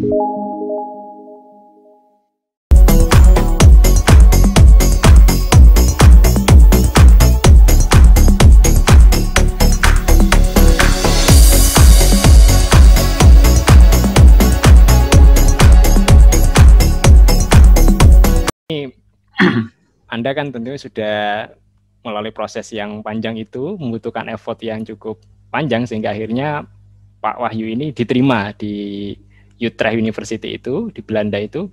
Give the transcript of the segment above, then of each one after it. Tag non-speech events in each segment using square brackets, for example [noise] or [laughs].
[clears throat] Anda kan tentunya sudah melalui proses yang panjang itu, membutuhkan effort yang cukup panjang sehingga akhirnya Pak Wahyu ini diterima di Utrecht University itu di Belanda itu.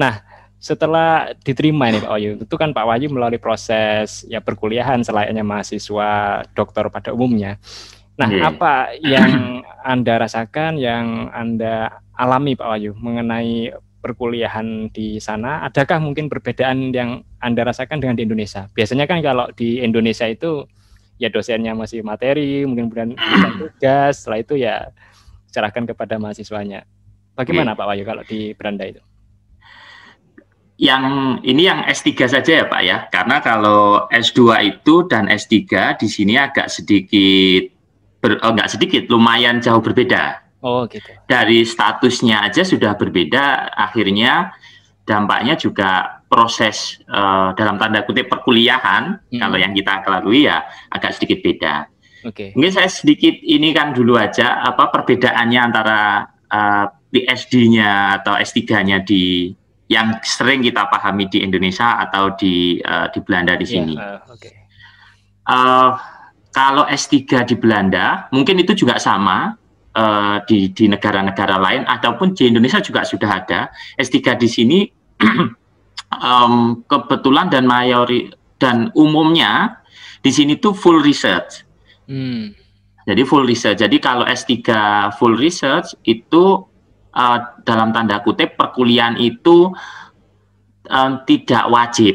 Nah, setelah diterima nih Pak Wahyu, itu kan Pak Wahyu melalui proses ya perkuliahan selayaknya mahasiswa doktor pada umumnya. Nah, yeah. apa yang Anda rasakan, yang Anda alami Pak Wahyu mengenai perkuliahan di sana, adakah mungkin perbedaan yang Anda rasakan dengan di Indonesia? Biasanya kan kalau di Indonesia itu ya dosennya masih materi, mungkin kemudian tugas, setelah itu ya serahkan kepada mahasiswanya. Bagaimana okay. Pak Wahyu kalau di beranda itu? Yang ini yang S3 saja ya Pak ya, karena kalau S2 itu dan S3 di sini agak sedikit ber, oh, enggak sedikit, lumayan jauh berbeda. Oh gitu. Dari statusnya aja sudah berbeda, akhirnya dampaknya juga proses uh, dalam tanda kutip perkuliahan hmm. kalau yang kita lalui ya agak sedikit beda. Oke. Okay. Mungkin saya sedikit ini kan dulu aja apa perbedaannya antara uh, PhD-nya atau S3-nya di yang sering kita pahami di Indonesia atau di uh, di Belanda di iya, sini. Yeah, uh, okay. uh, eh, kalau S3 di Belanda, mungkin itu juga sama uh, di di negara-negara lain ataupun di Indonesia juga sudah ada. S3 di sini um, [clears throat] kebetulan dan mayori dan umumnya di sini tuh full research. Hmm. Jadi full research. Jadi kalau S3 full research itu uh, dalam tanda kutip perkuliahan itu uh, tidak wajib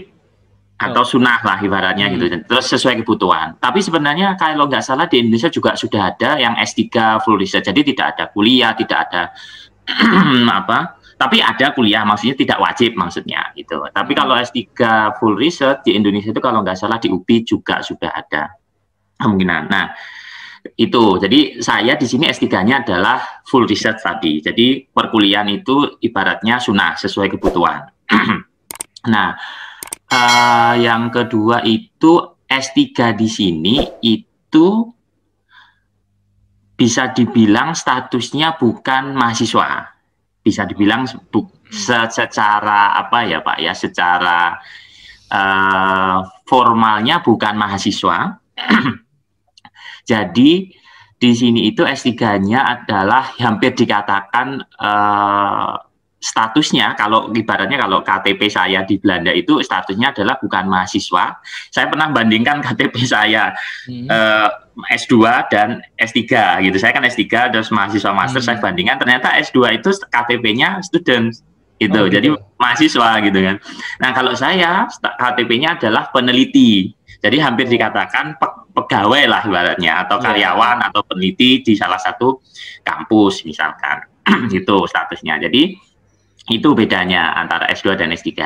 atau oh. sunnah lah ibaratnya gitu. hmm. gitu terus sesuai kebutuhan tapi sebenarnya kalau nggak salah di Indonesia juga sudah ada yang S3 full research jadi tidak ada kuliah tidak ada [clears throat] apa tapi ada kuliah maksudnya tidak wajib maksudnya gitu tapi kalau S3 full research di Indonesia itu kalau nggak salah di UPI juga sudah ada kemungkinan nah itu. Jadi saya di sini S3-nya adalah full research tadi. Jadi perkuliahan itu ibaratnya sunnah sesuai kebutuhan. [clears throat] nah, uh, yang kedua itu S3 di sini itu bisa dibilang statusnya bukan mahasiswa. Bisa dibilang bu hmm. secara apa ya Pak ya, secara uh, formalnya bukan mahasiswa. [clears throat] Jadi di sini itu S3-nya adalah hampir dikatakan uh, statusnya kalau ibaratnya kalau KTP saya di Belanda itu statusnya adalah bukan mahasiswa. Saya pernah bandingkan [laughs] KTP saya hmm. uh, eh, S2 dan S3 gitu. Saya kan S3 terus mahasiswa master hmm. saya bandingkan ternyata S2 itu KTP-nya student gitu. Oh, gitu. Jadi mahasiswa gitu kan. Nah, kalau saya KTP-nya adalah peneliti. Jadi hampir oh. dikatakan pegawai lah ibaratnya atau ya. karyawan yeah. atau peneliti di salah satu kampus misalkan [clears throat] itu statusnya. Jadi itu bedanya antara S2 dan S3 uh,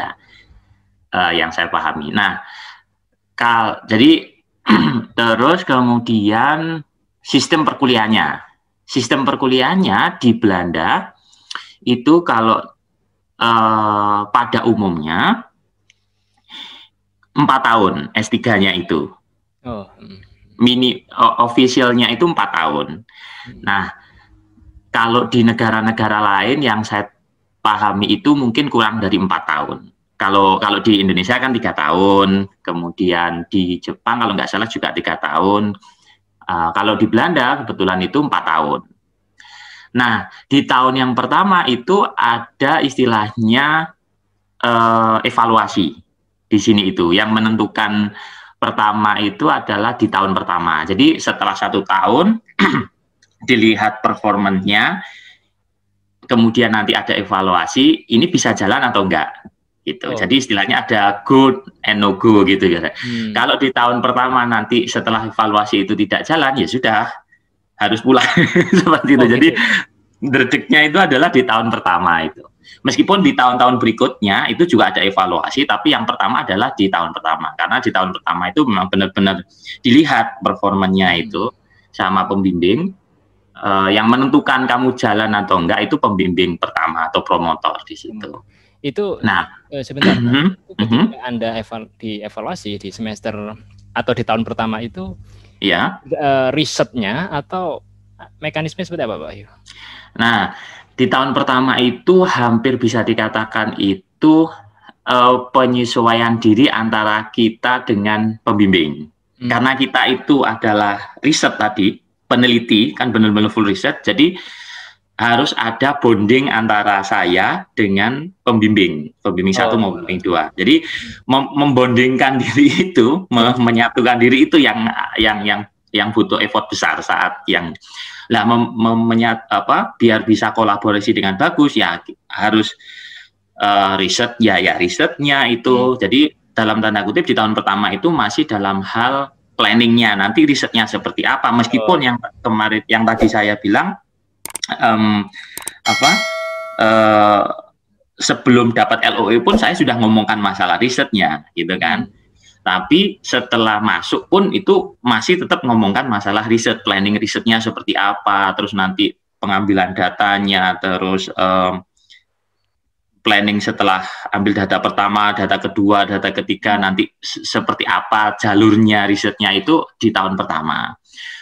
eh, yang saya pahami. Nah, kal jadi [clears throat] terus kemudian sistem perkuliahannya. Sistem perkuliahannya di Belanda itu kalau uh, pada umumnya empat tahun S3-nya itu. Oh. Hmm. Mini officialnya itu empat tahun. Hmm. Nah, kalau di negara-negara lain yang saya pahami itu mungkin kurang dari empat tahun. Kalau kalau di Indonesia kan tiga tahun, kemudian di Jepang kalau nggak salah juga tiga tahun. Uh, kalau di Belanda kebetulan itu empat tahun. Nah, di tahun yang pertama itu ada istilahnya uh, evaluasi di sini itu yang menentukan pertama itu adalah di tahun pertama. Jadi setelah satu tahun [clears throat] dilihat performanya, kemudian nanti ada evaluasi, ini bisa jalan atau enggak gitu. Oh. Jadi istilahnya ada good and no good gitu ya. Hmm. Kalau di tahun pertama nanti setelah evaluasi itu tidak jalan ya sudah harus pulang [laughs] seperti itu. Oh, Jadi gitu ya. derdeknya itu adalah di tahun pertama itu. Meskipun di tahun-tahun berikutnya itu juga ada evaluasi, tapi yang pertama adalah di tahun pertama. Karena di tahun pertama itu memang benar-benar dilihat performanya hmm. itu sama pembimbing. Uh, yang menentukan kamu jalan atau enggak itu pembimbing pertama atau promotor di situ. Hmm. Itu nah eh, sebentar mhm. ketika mhm. Anda eval dievaluasi di semester atau di tahun pertama itu ya uh, risetnya atau mekanisme seperti apa Pak Nah, di tahun pertama itu hampir bisa dikatakan itu uh, penyesuaian diri antara kita dengan pembimbing. Hmm. Karena kita itu adalah riset tadi, peneliti kan benar-benar full riset. Jadi harus ada bonding antara saya dengan pembimbing, pembimbing oh. satu maupun pembimbing dua. Jadi membondingkan [laughs] diri itu, me menyatukan diri itu yang yang yang yang butuh effort besar saat yang lah menyat, apa biar bisa kolaborasi dengan bagus ya harus uh, riset ya ya risetnya itu hmm. jadi dalam tanda kutip di tahun pertama itu masih dalam hal planningnya nanti risetnya seperti apa meskipun yang kemarin yang tadi saya bilang um, apa uh, sebelum dapat LOE pun saya sudah ngomongkan masalah risetnya gitu kan hmm tapi setelah masuk pun itu masih tetap ngomongkan masalah riset, planning risetnya seperti apa, terus nanti pengambilan datanya, terus um, planning setelah ambil data pertama, data kedua, data ketiga, nanti seperti apa jalurnya risetnya itu di tahun pertama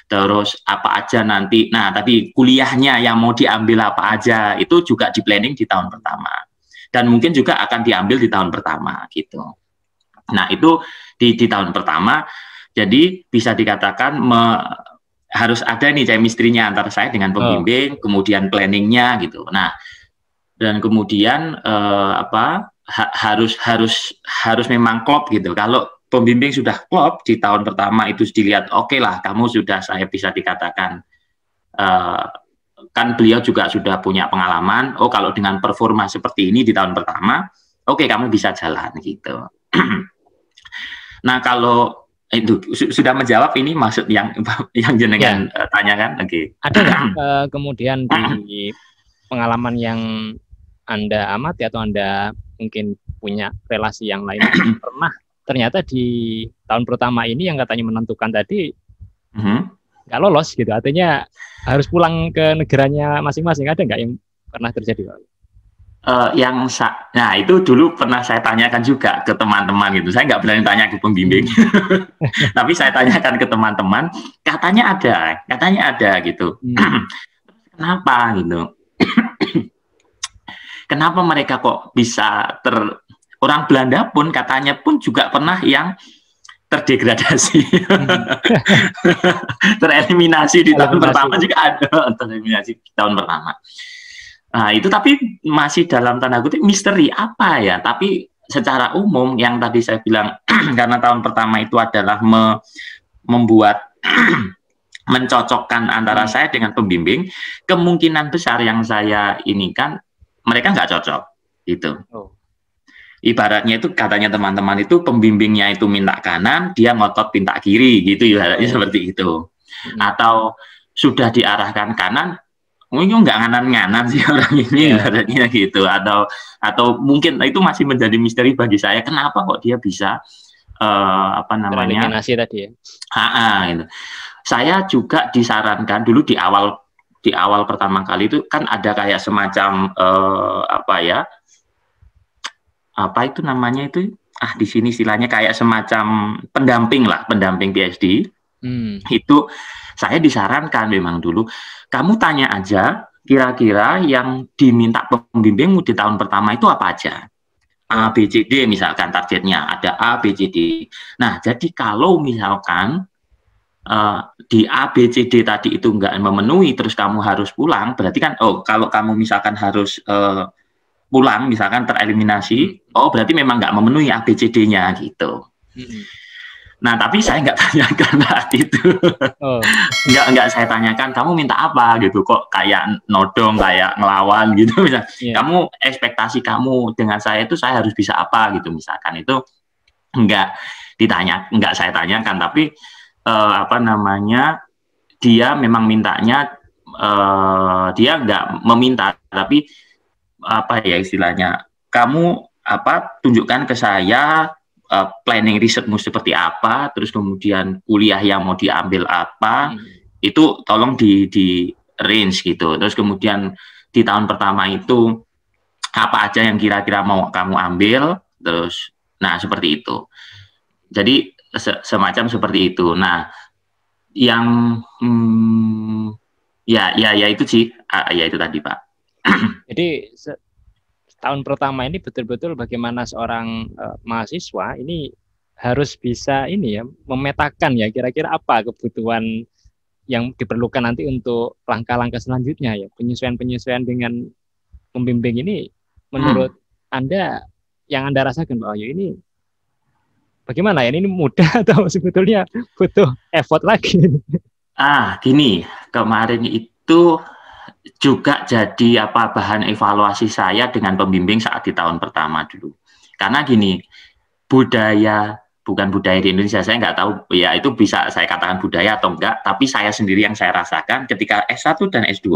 terus apa aja nanti. Nah, tapi kuliahnya yang mau diambil apa aja itu juga di planning di tahun pertama. Dan mungkin juga akan diambil di tahun pertama gitu. Nah, itu di, di tahun pertama, jadi bisa dikatakan me, harus ada nih chemistry-nya antara saya dengan oh. pembimbing, oh. kemudian planningnya gitu. Nah, dan kemudian eh, apa ha, harus harus harus memang klop gitu. Kalau pembimbing sudah klop di tahun pertama itu dilihat oke okay lah kamu sudah saya bisa dikatakan uh, kan beliau juga sudah punya pengalaman oh kalau dengan performa seperti ini di tahun pertama oke okay, kamu bisa jalan gitu [clears throat] Nah kalau itu eh, sudah menjawab ini maksud yang [laughs] yang jenengan ya. Eh, tanyakan lagi. Okay. Ada nggak uh, [clears throat] kemudian di pengalaman yang anda amati atau anda mungkin punya relasi yang lain pernah ternyata di tahun pertama ini yang katanya menentukan tadi mm-hmm. nggak mm -hmm. lolos gitu artinya harus pulang ke negaranya masing-masing ada nggak yang pernah terjadi Uh, uh, yang sa nah itu dulu pernah saya tanyakan juga ke teman-teman gitu saya nggak berani tanya ke pembimbing [laughs] tapi saya tanyakan ke teman-teman katanya ada katanya ada gitu hmm. [clears throat] kenapa gitu [clears throat] kenapa mereka kok bisa ter orang Belanda pun katanya pun juga pernah yang terdegradasi, hmm. [laughs] tereliminasi di tahun pertama juga ada tereliminasi di tahun pertama. Nah, itu tapi masih dalam tanda kutip misteri apa ya? Tapi secara umum yang tadi saya bilang [clears throat] karena tahun pertama itu adalah me membuat [clears throat] mencocokkan antara hmm. saya dengan pembimbing, kemungkinan besar yang saya ini kan mereka nggak cocok itu Oh. Ibaratnya itu katanya teman-teman itu pembimbingnya itu minta kanan, dia ngotot minta kiri gitu ibaratnya oh. seperti itu. Hmm. Atau sudah diarahkan kanan, mungkin nggak nganan-nganan sih [laughs] orang ini yeah. gitu atau atau mungkin itu masih menjadi misteri bagi saya kenapa kok dia bisa uh, apa namanya tereliminasi tadi ya ha gitu. saya juga disarankan dulu di awal di awal pertama kali itu kan ada kayak semacam uh, apa ya apa itu namanya itu ah di sini istilahnya kayak semacam pendamping lah pendamping PhD hmm. itu saya disarankan memang dulu kamu tanya aja kira-kira yang diminta pembimbingmu di tahun pertama itu apa aja A, B, C, D misalkan targetnya ada A, B, C, D. Nah, jadi kalau misalkan Uh, di A, B, C, D tadi itu nggak memenuhi, terus kamu harus pulang, berarti kan, oh, kalau kamu misalkan harus uh, pulang, misalkan tereliminasi, hmm. oh, berarti memang nggak memenuhi A, B, C, D-nya, gitu. Hmm. Nah, tapi saya nggak [laughs] tanyakan saat itu. Oh. nggak nggak saya tanyakan, kamu minta apa gitu? Kok kayak nodong, kayak ngelawan [laughs] gitu misalnya. Yeah. Kamu ekspektasi kamu dengan saya itu saya harus bisa apa gitu misalkan itu nggak ditanya, nggak saya tanyakan, tapi eh, apa namanya dia memang mintanya eh, dia nggak meminta, tapi apa ya istilahnya? Kamu apa tunjukkan ke saya Eh, planning risetmu seperti apa, terus kemudian kuliah yang mau diambil apa, hmm. itu tolong di di range gitu. Terus kemudian di tahun pertama itu apa aja yang kira-kira mau kamu ambil, terus nah seperti itu. Jadi se semacam seperti itu. Nah, yang hmm, ya ya ya itu sih, ah, ya itu tadi pak. [clears throat] Jadi tahun pertama ini betul-betul bagaimana seorang uh, mahasiswa ini harus bisa ini ya memetakan ya kira-kira apa kebutuhan yang diperlukan nanti untuk langkah-langkah selanjutnya ya penyesuaian-penyesuaian dengan membimbing ini menurut hmm. Anda yang Anda rasakan Pak Wahyu ini bagaimana ya ini mudah [laughs] atau sebetulnya butuh effort lagi? Ah, gini, kemarin itu juga jadi apa bahan evaluasi saya dengan pembimbing saat di tahun pertama dulu. Karena gini, budaya bukan budaya di Indonesia saya nggak tahu ya itu bisa saya katakan budaya atau enggak tapi saya sendiri yang saya rasakan ketika S1 dan S2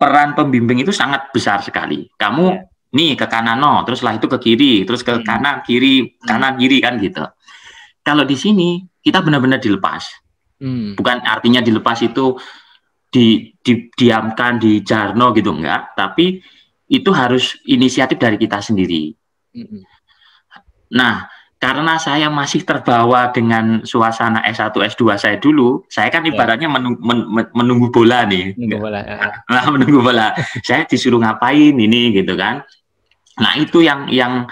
peran pembimbing itu sangat besar sekali kamu ya. nih ke kanan no terus lah itu ke kiri terus ke iya. kanan kiri hmm. kanan kiri kan gitu kalau di sini kita benar-benar dilepas hmm. bukan artinya dilepas itu di, di diamkan di Jarno gitu enggak, tapi itu harus inisiatif dari kita sendiri. Nah, karena saya masih terbawa dengan suasana S1 S2 saya dulu, saya kan ya. ibaratnya yeah. menunggu, men, menunggu bola nih. Menunggu bola. Ya. [laughs] Nah, menunggu bola. saya disuruh ngapain ini gitu kan. Nah, itu yang yang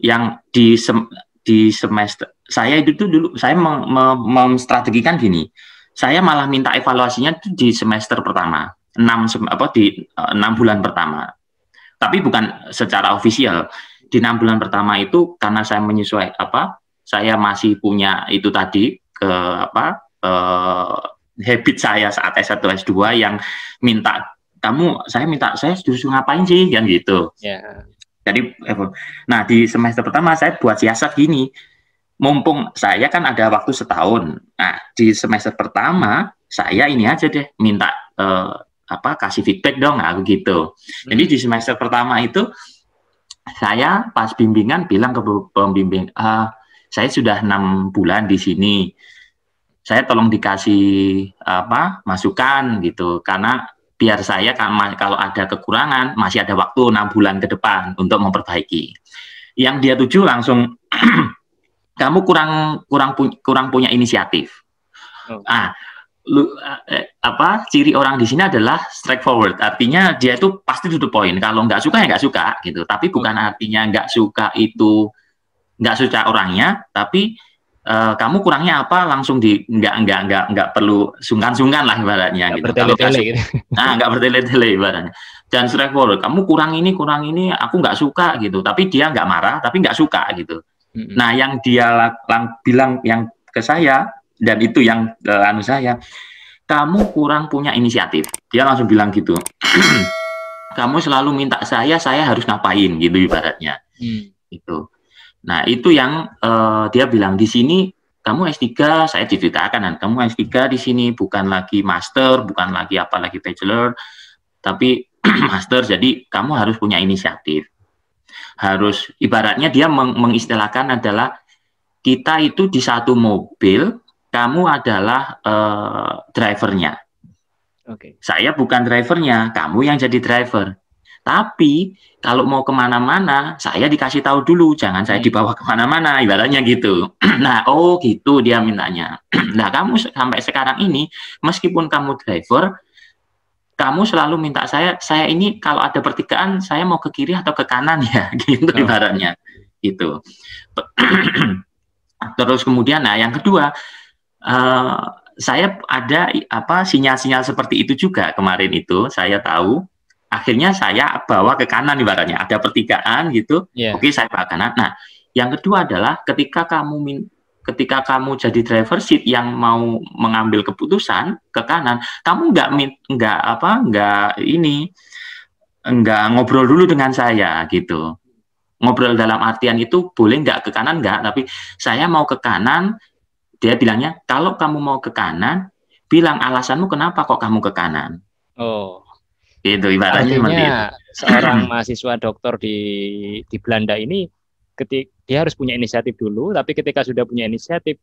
yang di sem, di semester saya itu dulu saya memstrategikan mem, memstrategikan gini saya malah minta evaluasinya di semester pertama, 6 apa di eh, enam bulan pertama. Tapi bukan secara ofisial. Di enam bulan pertama itu karena saya menyesuai apa, saya masih punya itu tadi ke apa eh, habit saya saat S1 S2 yang minta kamu saya minta saya justru ngapain sih yang gitu. Yeah. Jadi eh, nah di semester pertama saya buat siasat gini, mumpung saya kan ada waktu setahun. Nah, di semester pertama saya ini aja deh minta eh, apa kasih feedback dong aku ah, gitu. Jadi hmm. di semester pertama itu saya pas bimbingan bilang ke pembimbing, ah, saya sudah enam bulan di sini. Saya tolong dikasih apa masukan gitu karena biar saya kalau ada kekurangan masih ada waktu enam bulan ke depan untuk memperbaiki. Yang dia tuju langsung [clears throat] kamu kurang kurang pu kurang punya inisiatif. Oh. Ah, lu, eh, eh, apa ciri orang di sini adalah straightforward. Artinya dia itu pasti to the point. Kalau nggak suka ya nggak suka gitu. Tapi oh. bukan artinya nggak suka itu nggak suka orangnya, tapi Uh, kamu kurangnya apa langsung di nggak nggak nggak nggak perlu sungkan-sungkan lah ibaratnya gak gitu. bertele-tele gitu. nah [laughs] nggak bertele-tele ibaratnya dan straightforward kamu kurang ini kurang ini aku nggak suka gitu tapi dia nggak marah tapi nggak suka gitu Nah, yang dia lang- bilang yang ke saya dan itu yang eh, anu saya, kamu kurang punya inisiatif. Dia langsung bilang gitu. [clears throat] kamu selalu minta saya, saya harus ngapain gitu ibaratnya. Hmm. Itu. Nah, itu yang uh, dia bilang di sini kamu S3 saya diceritakan kan kamu S3 di sini bukan lagi master, bukan lagi apa lagi bachelor, tapi [clears throat] master jadi kamu harus punya inisiatif harus ibaratnya dia meng mengistilahkan adalah kita itu di satu mobil, kamu adalah uh, drivernya. Oke. Okay. Saya bukan drivernya, kamu yang jadi driver. Tapi kalau mau kemana-mana, saya dikasih tahu dulu, jangan saya hmm. dibawa kemana-mana, ibaratnya gitu. [clears throat] nah, oh gitu dia mintanya. [clears throat] nah, kamu sampai sekarang ini, meskipun kamu driver, kamu selalu minta saya saya ini kalau ada pertigaan saya mau ke kiri atau ke kanan ya [laughs] gitu oh. ibaratnya gitu [clears throat] terus kemudian nah yang kedua uh, saya ada apa sinyal-sinyal seperti itu juga kemarin itu saya tahu akhirnya saya bawa ke kanan ibaratnya ada pertigaan gitu yeah. oke saya bawa kanan nah yang kedua adalah ketika kamu min ketika kamu jadi driver seat yang mau mengambil keputusan ke kanan, kamu nggak nggak apa nggak ini nggak ngobrol dulu dengan saya gitu. Ngobrol dalam artian itu boleh nggak ke kanan nggak, tapi saya mau ke kanan. Dia bilangnya kalau kamu mau ke kanan, bilang alasanmu kenapa kok kamu ke kanan. Oh. Gitu ibaratnya Artinya, seorang [clears throat] mahasiswa dokter di di Belanda ini ketika dia harus punya inisiatif dulu tapi ketika sudah punya inisiatif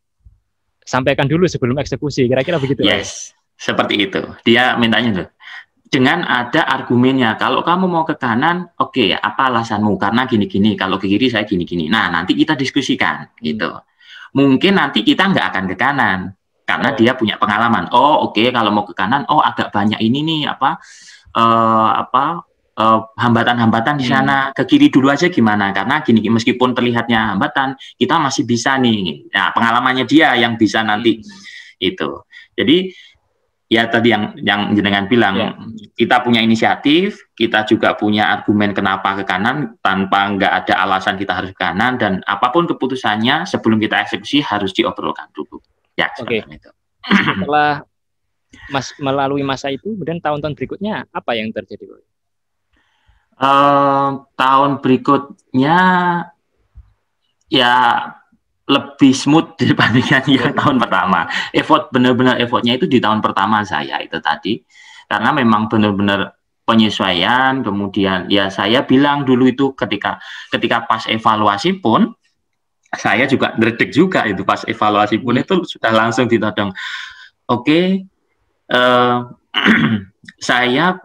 sampaikan dulu sebelum eksekusi kira-kira begitu yes kan? seperti itu dia mintanya tuh dengan ada argumennya kalau kamu mau ke kanan oke okay, apa alasanmu karena gini-gini kalau ke kiri saya gini-gini nah nanti kita diskusikan hmm. gitu mungkin nanti kita nggak akan ke kanan karena oh. dia punya pengalaman. Oh, oke okay, kalau mau ke kanan, oh agak banyak ini nih apa uh, apa Eh, hambatan-hambatan uh, di sana hmm. ke kiri dulu aja gimana karena gini meskipun terlihatnya hambatan kita masih bisa nih nah pengalamannya dia yang bisa nanti hmm. itu jadi ya tadi yang yang jenengan bilang ya. kita punya inisiatif kita juga punya argumen kenapa ke kanan tanpa nggak ada alasan kita harus ke kanan dan apapun keputusannya sebelum kita eksekusi harus diobrolkan dulu ya okay. setelah mas melalui masa itu kemudian tahun-tahun berikutnya apa yang terjadi Uh, tahun berikutnya ya lebih smooth [laughs] dibandingkan yang iya. tahun pertama. Effort benar-benar effortnya itu di tahun pertama saya itu tadi karena memang benar-benar penyesuaian kemudian ya saya bilang dulu itu ketika ketika pas evaluasi pun saya juga ngedek juga itu pas evaluasi pun itu sudah langsung ditodong oke okay, uh, eh, [clears throat] saya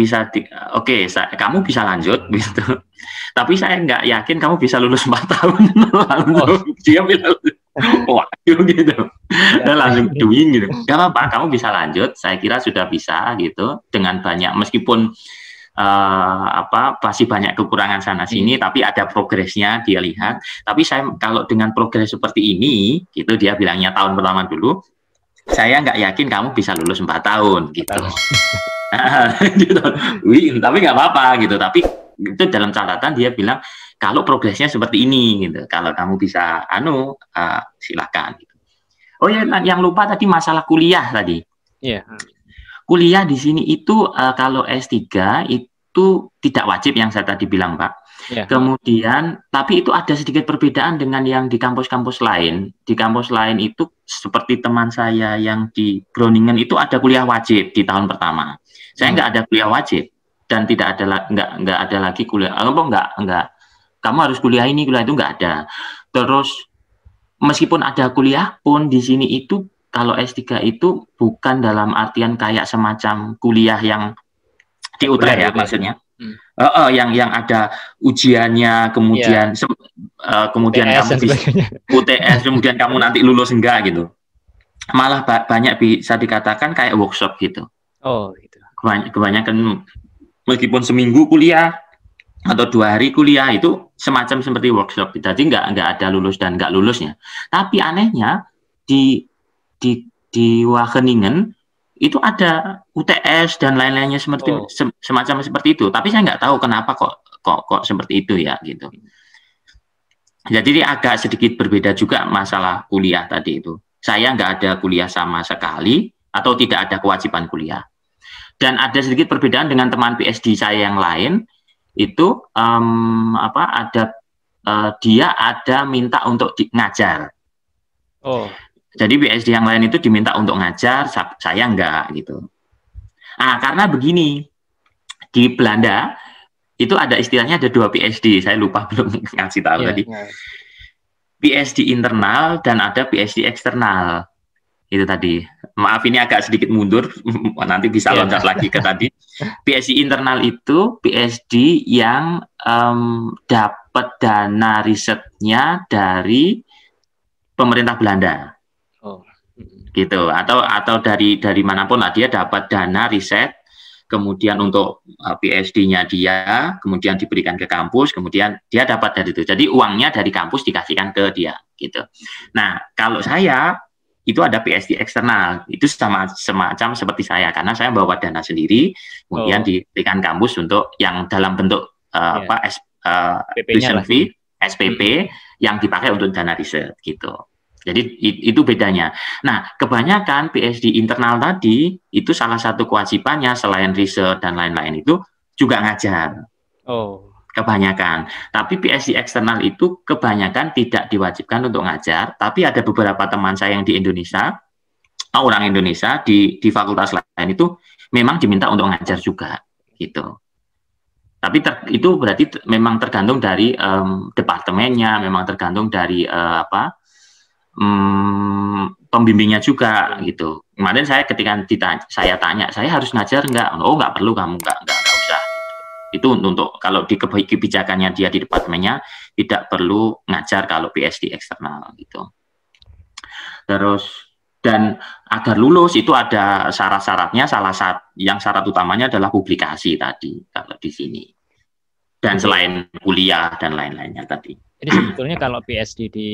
bisa di, oke okay, kamu bisa lanjut [laughs] gitu tapi saya nggak yakin kamu bisa lulus empat tahun lalu oh. [laughs] dia bilang wah gitu, gitu. dan langsung doing gitu nggak apa-apa kamu bisa lanjut saya kira sudah bisa gitu dengan banyak meskipun uh, apa pasti banyak kekurangan sana sini hmm. tapi ada progresnya dia lihat tapi saya kalau dengan progres seperti ini gitu dia bilangnya tahun pertama dulu saya nggak yakin kamu bisa lulus 4 tahun gitu. [laughs] Ah, gitu. Wih, tapi nggak apa-apa gitu. Tapi itu dalam catatan dia bilang kalau progresnya seperti ini gitu. Kalau kamu bisa anu uh, silakan gitu. Oh ya nah, yang lupa tadi masalah kuliah tadi. Iya. Yeah. Kuliah di sini itu uh, kalau S3 itu itu tidak wajib yang saya tadi bilang Pak. Yeah. Kemudian tapi itu ada sedikit perbedaan dengan yang di kampus-kampus lain. Di kampus lain itu seperti teman saya yang di Groningen itu ada kuliah wajib di tahun pertama. Saya hmm. nggak ada kuliah wajib dan tidak ada nggak nggak ada lagi kuliah Kamu eh, nggak nggak kamu harus kuliah ini kuliah itu nggak ada. Terus meskipun ada kuliah pun di sini itu kalau S3 itu bukan dalam artian kayak semacam kuliah yang di utara ya maksudnya. Hmm. Uh, uh, yang yang ada ujiannya kemudian yeah. Iya. Eh, uh, kemudian PS kamu bisa, UTS [laughs] kemudian kamu nanti lulus enggak gitu. Malah ba banyak bisa dikatakan kayak workshop gitu. Oh, gitu. Kebany kebanyakan meskipun seminggu kuliah atau dua hari kuliah itu semacam seperti workshop. Gitu. Jadi nggak nggak ada lulus dan nggak lulusnya. Tapi anehnya di di di Wageningen itu ada UTS dan lain-lainnya seperti oh. sem, semacam seperti itu. Tapi saya nggak tahu kenapa kok kok kok seperti itu ya gitu. Jadi ini agak sedikit berbeda juga masalah kuliah tadi itu. Saya nggak ada kuliah sama sekali atau tidak ada kewajiban kuliah. Dan ada sedikit perbedaan dengan teman PSD saya yang lain itu um, apa ada uh, dia ada minta untuk di, ngajar. Oh. Jadi BSD yang lain itu diminta untuk ngajar, saya enggak gitu. Ah, karena begini, di Belanda itu ada istilahnya ada dua PhD, saya lupa [laughs] belum ngasih tahu yeah, tadi. Yeah. PSD internal dan ada PhD eksternal. Itu tadi. Maaf ini agak sedikit mundur, [laughs] nanti bisa yeah. loncat lagi ke tadi. [laughs] PhD internal itu PhD yang um, dapat dana risetnya dari pemerintah Belanda gitu atau atau dari dari manapun lah dia dapat dana riset kemudian untuk eh, PhD-nya dia kemudian diberikan ke kampus kemudian dia dapat dari itu jadi uangnya dari kampus dikasihkan ke dia gitu nah kalau saya itu ada PhD eksternal itu sama semacam seperti saya karena saya bawa dana sendiri kemudian oh. diberikan kampus untuk yang dalam bentuk uh, eh, yeah. apa uh, eh, SPP ya. hmm. yang dipakai untuk dana riset gitu jadi itu bedanya. Nah, kebanyakan PhD internal tadi itu salah satu kewajibannya selain riset dan lain-lain itu juga ngajar. Oh. Kebanyakan. Tapi PhD eksternal itu kebanyakan tidak diwajibkan untuk ngajar, tapi ada beberapa teman saya yang di Indonesia, orang Indonesia di di fakultas lain itu memang diminta untuk ngajar juga gitu. Tapi ter, itu berarti memang tergantung dari um, departemennya, memang tergantung dari uh, apa hmm, pembimbingnya juga gitu. Kemarin saya ketika ditanya, saya tanya, saya harus ngajar nggak? Oh nggak perlu kamu nggak nggak nggak usah. Itu untuk, untuk kalau di kebijakannya dia di departemennya tidak perlu ngajar kalau PSD eksternal gitu. Terus dan agar lulus itu ada syarat-syaratnya salah satu yang syarat utamanya adalah publikasi tadi kalau di sini dan selain kuliah dan lain-lainnya tadi. Jadi sebetulnya kalau PSD di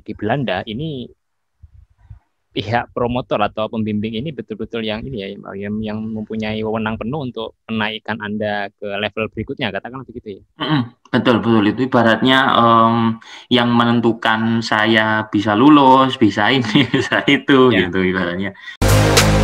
di Belanda ini pihak promotor atau pembimbing ini betul-betul yang ini ya yang, yang mempunyai wewenang penuh untuk menaikkan anda ke level berikutnya katakanlah begitu ya betul betul itu ibaratnya um, yang menentukan saya bisa lulus bisa ini [laughs] bisa itu ya. gitu ibaratnya.